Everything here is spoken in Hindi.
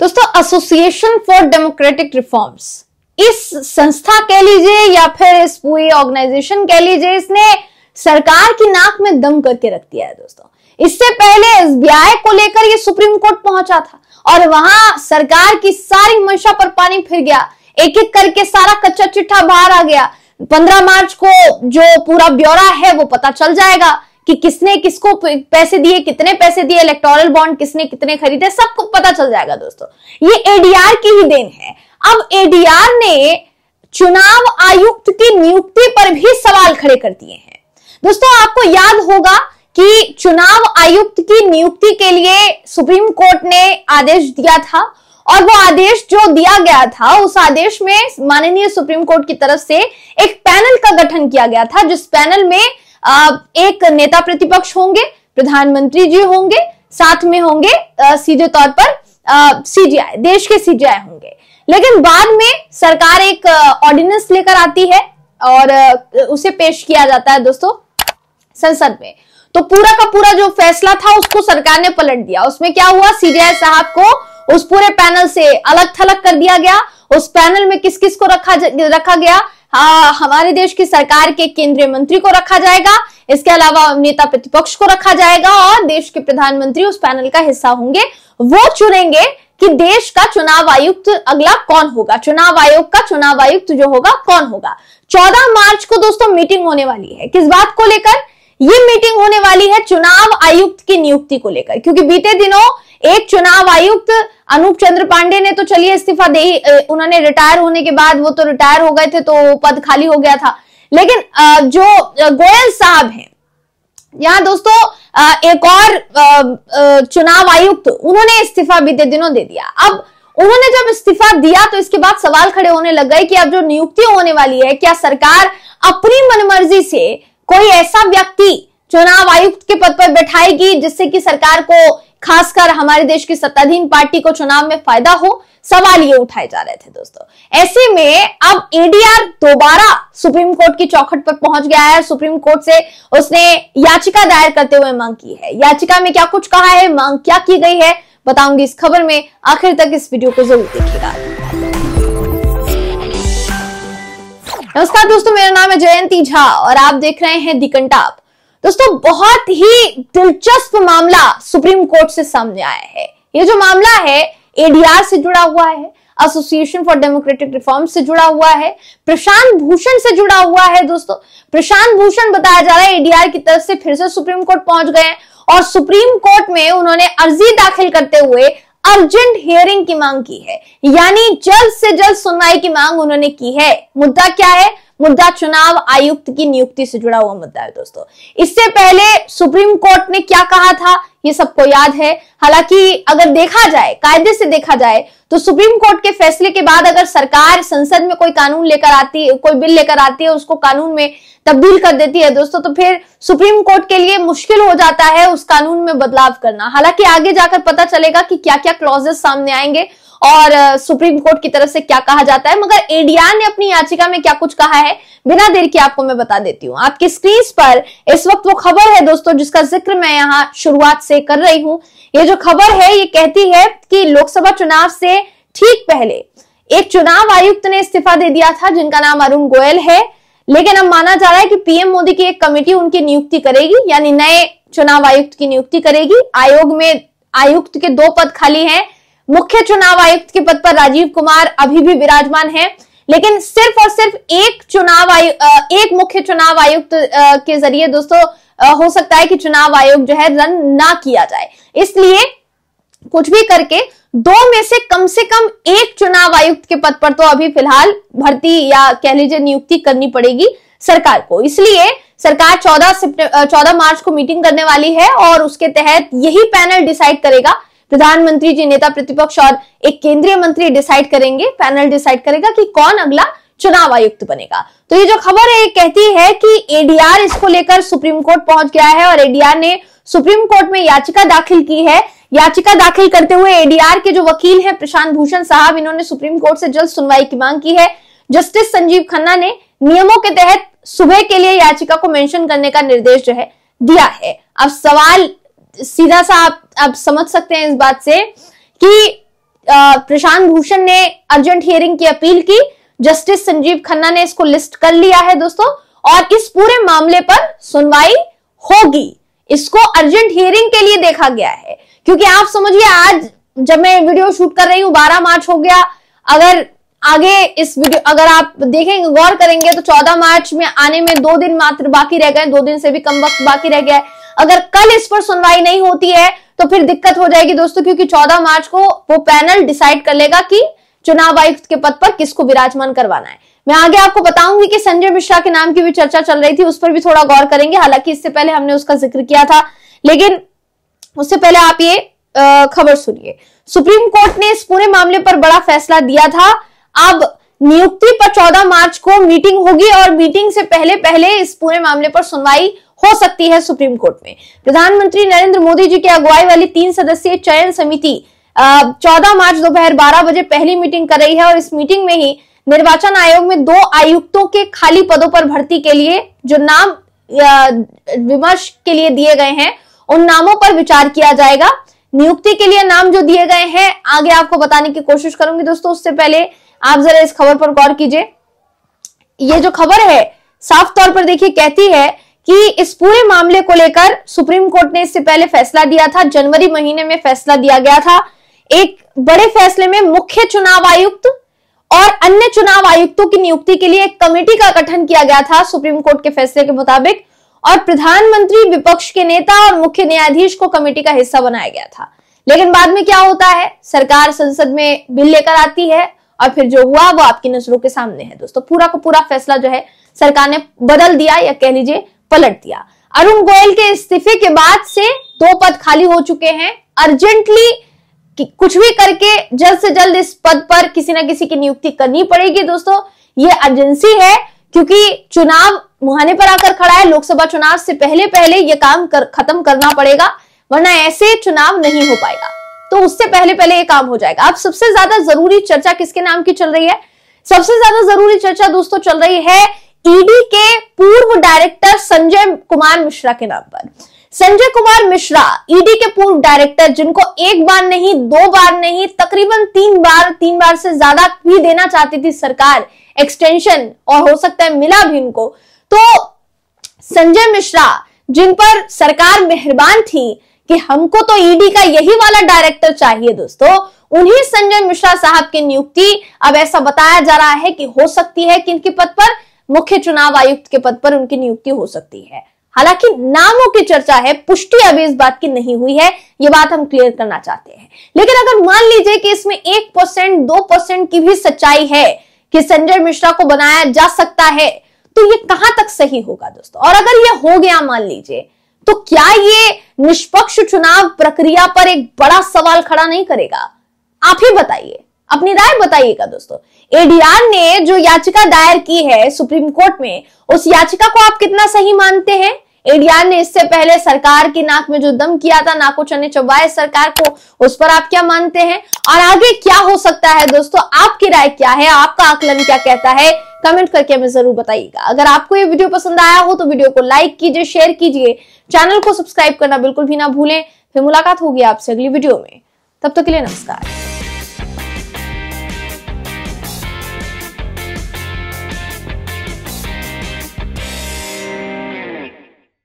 दोस्तों एसोसिएशन फॉर डेमोक्रेटिक रिफॉर्म्स इस संस्था कह लीजिए या फिर इस पूरी ऑर्गेनाइजेशन कह लीजिए इसने सरकार की नाक में दम करके रख दिया है दोस्तों इससे पहले एस को लेकर ये सुप्रीम कोर्ट पहुंचा था और वहां सरकार की सारी मंशा पर पानी फिर गया एक एक करके सारा कच्चा चिट्ठा बाहर आ गया पंद्रह मार्च को जो पूरा ब्यौरा है वो पता चल जाएगा कि किसने किसको पैसे दिए कितने पैसे दिए इलेक्टोरल बॉन्ड किसने कितने खरीदे सबको पता चल जाएगा दोस्तों ये एडीआर की ही देन है अब एडीआर ने चुनाव आयुक्त की नियुक्ति पर भी सवाल खड़े कर दिए हैं दोस्तों आपको याद होगा कि चुनाव आयुक्त की नियुक्ति के लिए सुप्रीम कोर्ट ने आदेश दिया था और वो आदेश जो दिया गया था उस आदेश में माननीय सुप्रीम कोर्ट की तरफ से एक पैनल का गठन किया गया था जिस पैनल में एक नेता प्रतिपक्ष होंगे प्रधानमंत्री जी होंगे साथ में होंगे सीधे तौर पर सीजीआई देश के सीजीआई होंगे लेकिन बाद में सरकार एक ऑर्डिनेंस लेकर आती है और उसे पेश किया जाता है दोस्तों संसद में तो पूरा का पूरा जो फैसला था उसको सरकार ने पलट दिया उसमें क्या हुआ सीजीआई साहब को उस पूरे पैनल से अलग थलग कर दिया गया उस पैनल में किस किस को रखा रखा गया हाँ, हमारे देश की सरकार के केंद्रीय मंत्री को रखा जाएगा इसके अलावा नेता प्रतिपक्ष को रखा जाएगा और देश के प्रधानमंत्री उस पैनल का हिस्सा होंगे वो चुनेंगे कि देश का चुनाव आयुक्त अगला कौन होगा चुनाव आयोग का चुनाव आयुक्त जो होगा कौन होगा चौदह मार्च को दोस्तों मीटिंग होने वाली है किस बात को लेकर ये मीटिंग होने वाली है चुनाव आयुक्त की नियुक्ति को लेकर क्योंकि बीते दिनों एक चुनाव आयुक्त अनूप चंद्र पांडे ने तो चलिए इस्तीफा दे उन्होंने रिटायर होने के बाद वो तो रिटायर हो गए थे तो पद खाली हो गया था लेकिन जो गोयल साहब हैं यहाँ दोस्तों एक और चुनाव आयुक्त उन्होंने इस्तीफा बीते दिनों दे दिया अब उन्होंने जब इस्तीफा दिया तो इसके बाद सवाल खड़े होने लग गए कि अब जो नियुक्ति होने वाली है क्या सरकार अपनी मनमर्जी से कोई ऐसा व्यक्ति चुनाव आयुक्त के पद पर बैठाएगी जिससे कि सरकार को खासकर हमारे देश की सत्ताधीन पार्टी को चुनाव में फायदा हो सवाल ये उठाए जा रहे थे दोस्तों ऐसे में अब एडीआर दोबारा सुप्रीम कोर्ट की चौखट पर पहुंच गया है सुप्रीम कोर्ट से उसने याचिका दायर करते हुए मांग की है याचिका में क्या कुछ कहा है मांग क्या की गई है बताऊंगी इस खबर में आखिर तक इस वीडियो को जरूर देखिएगा नमस्कार दोस्तों मेरा नाम है जयंती झा और आप देख रहे हैं दिकंटाप दोस्तों बहुत ही दिलचस्प मामला सुप्रीम कोर्ट से सामने आया है ये जो मामला है एडीआर से जुड़ा हुआ है एसोसिएशन फॉर डेमोक्रेटिक रिफॉर्म से जुड़ा हुआ है प्रशांत भूषण से जुड़ा हुआ है दोस्तों प्रशांत भूषण बताया जा रहा है एडीआर की तरफ से फिर से सुप्रीम कोर्ट पहुंच गए और सुप्रीम कोर्ट में उन्होंने अर्जी दाखिल करते हुए अर्जेंट हियरिंग की मांग की है यानी जल्द से जल्द सुनवाई की मांग उन्होंने की है मुद्दा क्या है मुद्दा चुनाव आयुक्त की नियुक्ति से जुड़ा हुआ मुद्दा है दोस्तों इससे पहले सुप्रीम कोर्ट ने क्या कहा था ये सबको याद है हालांकि अगर देखा जाए कायदे से देखा जाए तो सुप्रीम कोर्ट के फैसले के बाद अगर सरकार संसद में कोई कानून लेकर आती है कोई बिल लेकर आती है उसको कानून में तब्दील कर देती है दोस्तों तो फिर सुप्रीम कोर्ट के लिए मुश्किल हो जाता है उस कानून में बदलाव करना हालांकि आगे जाकर पता चलेगा कि क्या क्या क्लॉजेस सामने आएंगे और सुप्रीम कोर्ट की तरफ से क्या कहा जाता है मगर एडीआर ने अपनी याचिका में क्या कुछ कहा है बिना देर के आपको मैं बता देती हूँ आपकी स्क्रीन पर इस वक्त वो खबर है दोस्तों जिसका जिक्र मैं यहाँ शुरुआत से कर रही हूँ ये जो खबर है ये कहती है कि लोकसभा चुनाव से ठीक पहले एक चुनाव आयुक्त ने इस्तीफा दे दिया था जिनका नाम अरुण गोयल है लेकिन अब माना जा रहा है कि पीएम मोदी की एक कमेटी उनकी नियुक्ति करेगी यानी नए चुनाव आयुक्त की नियुक्ति करेगी आयोग में आयुक्त के दो पद खाली हैं मुख्य चुनाव आयुक्त के पद पर राजीव कुमार अभी भी विराजमान है लेकिन सिर्फ और सिर्फ एक चुनाव आयुक्त एक मुख्य चुनाव आयुक्त के जरिए दोस्तों हो सकता है कि चुनाव आयोग जो है रन ना किया जाए इसलिए कुछ भी करके दो में से कम से कम एक चुनाव आयुक्त के पद पर तो अभी फिलहाल भर्ती या कह लीजिए नियुक्ति करनी पड़ेगी सरकार को इसलिए सरकार 14 चौदह मार्च को मीटिंग करने वाली है और उसके तहत यही पैनल डिसाइड करेगा प्रधानमंत्री जी नेता प्रतिपक्ष और एक केंद्रीय मंत्री डिसाइड करेंगे पैनल डिसाइड करेगा कि कौन अगला चुनाव आयुक्त बनेगा तो ये जो खबर है ये कहती है कि एडीआर इसको लेकर सुप्रीम कोर्ट पहुंच गया है और एडीआर ने सुप्रीम कोर्ट में याचिका दाखिल की है याचिका दाखिल करते हुए एडीआर के जो वकील हैं प्रशांत भूषण साहब इन्होंने सुप्रीम कोर्ट से जल्द सुनवाई की मांग की है जस्टिस संजीव खन्ना ने नियमों के तहत सुबह के लिए याचिका को मेंशन करने का निर्देश जो है दिया है अब सवाल सीधा सा आप आप समझ सकते हैं इस बात से कि प्रशांत भूषण ने अर्जेंट हियरिंग की अपील की जस्टिस संजीव खन्ना ने इसको लिस्ट कर लिया है दोस्तों और इस पूरे मामले पर सुनवाई होगी इसको अर्जेंट हियरिंग के लिए देखा गया है क्योंकि आप समझिए आज जब मैं वीडियो शूट कर रही हूं बारह मार्च हो गया अगर आगे इस वीडियो अगर आप देखेंगे गौर करेंगे तो 14 मार्च में आने में दो दिन मात्र बाकी रह गए दो दिन से भी कम वक्त बाकी रह गया है अगर कल इस पर सुनवाई नहीं होती है तो फिर दिक्कत हो जाएगी दोस्तों क्योंकि 14 मार्च को वो पैनल डिसाइड कर लेगा कि चुनाव आयुक्त के पद पर किसको विराजमान करवाना है मैं आगे आपको बताऊंगी कि संजय मिश्रा के नाम की भी चर्चा चल रही थी उस पर भी थोड़ा गौर करेंगे हालांकि इससे पहले हमने उसका जिक्र किया था लेकिन उससे पहले आप ये खबर सुनिए सुप्रीम कोर्ट ने इस पूरे मामले पर बड़ा फैसला दिया था अब नियुक्ति पर 14 मार्च को मीटिंग होगी और मीटिंग से पहले पहले इस पूरे मामले पर सुनवाई हो सकती है सुप्रीम कोर्ट में प्रधानमंत्री नरेंद्र मोदी जी की अगुवाई वाली तीन सदस्यीय चयन समिति चौदह मार्च दोपहर बारह बजे पहली मीटिंग कर रही है और इस मीटिंग में ही निर्वाचन आयोग में दो आयुक्तों के खाली पदों पर भर्ती के लिए जो नाम विमर्श के लिए दिए गए हैं उन नामों पर विचार किया जाएगा नियुक्ति के लिए नाम जो दिए गए हैं आगे आपको बताने की कोशिश करूंगी दोस्तों उससे पहले आप जरा इस खबर पर गौर कीजिए ये जो खबर है साफ तौर पर देखिए कहती है कि इस पूरे मामले को लेकर सुप्रीम कोर्ट ने इससे पहले फैसला दिया था जनवरी महीने में फैसला दिया गया था एक बड़े फैसले में मुख्य चुनाव आयुक्त और अन्य चुनाव आयुक्तों की नियुक्ति के लिए एक कमेटी का गठन किया गया था सुप्रीम कोर्ट के फैसले के मुताबिक और प्रधानमंत्री विपक्ष के नेता और मुख्य न्यायाधीश को कमेटी का हिस्सा बनाया गया था लेकिन बाद में क्या होता है सरकार संसद में बिल लेकर आती है और फिर जो हुआ वो आपकी नजरों के सामने है दोस्तों पूरा का पूरा फैसला जो है सरकार ने बदल दिया या कह लीजिए पलट दिया अरुण गोयल के इस्तीफे के बाद से दो पद खाली हो चुके हैं अर्जेंटली कुछ भी करके जल्द से जल्द इस पद पर किसी ना किसी की नियुक्ति करनी पड़ेगी दोस्तों ये अर्जेंसी है क्योंकि चुनाव मुहाने पर आकर खड़ा है लोकसभा चुनाव से पहले पहले ये काम कर, खत्म करना पड़ेगा वरना ऐसे चुनाव नहीं हो पाएगा तो उससे पहले पहले ये काम हो जाएगा अब सबसे ज्यादा जरूरी चर्चा किसके नाम की चल रही है सबसे ज्यादा जरूरी चर्चा दोस्तों चल रही है ईडी के पूर्व डायरेक्टर संजय कुमार मिश्रा के नाम पर संजय कुमार मिश्रा ईडी के पूर्व डायरेक्टर जिनको एक बार नहीं दो बार नहीं तकरीबन तीन बार तीन बार से ज्यादा भी देना चाहती थी सरकार एक्सटेंशन और हो सकता है मिला भी इनको तो संजय मिश्रा जिन पर सरकार मेहरबान थी कि हमको तो ईडी का यही वाला डायरेक्टर चाहिए दोस्तों उन्हीं संजय मिश्रा साहब की नियुक्ति अब ऐसा बताया जा रहा है कि हो सकती है किन के पद पर मुख्य चुनाव आयुक्त के पद पर उनकी नियुक्ति हो सकती है हालांकि नामों की चर्चा है पुष्टि अभी इस बात की नहीं हुई है यह बात हम क्लियर करना चाहते हैं लेकिन अगर मान लीजिए कि इसमें एक परसेंट दो परसेंट की भी सच्चाई है कि संजय मिश्रा को बनाया जा सकता है तो ये कहां तक सही होगा दोस्तों और अगर ये हो गया मान लीजिए तो क्या ये निष्पक्ष चुनाव प्रक्रिया पर एक बड़ा सवाल खड़ा नहीं करेगा आप ही बताइए अपनी राय बताइएगा दोस्तों एडीआर ने जो याचिका दायर की है सुप्रीम कोर्ट में उस याचिका को आप कितना सही मानते हैं एडीआर ने इससे पहले सरकार की नाक में जो दम किया था नाको चने चबाए सरकार को उस पर आप क्या मानते हैं और आगे क्या हो सकता है दोस्तों आपकी राय क्या है आपका आकलन क्या कहता है कमेंट करके हमें जरूर बताइएगा अगर आपको ये वीडियो पसंद आया हो तो वीडियो को लाइक कीजिए शेयर कीजिए चैनल को सब्सक्राइब करना बिल्कुल भी ना भूलें फिर मुलाकात होगी आपसे अगली वीडियो में तब तक तो के लिए नमस्कार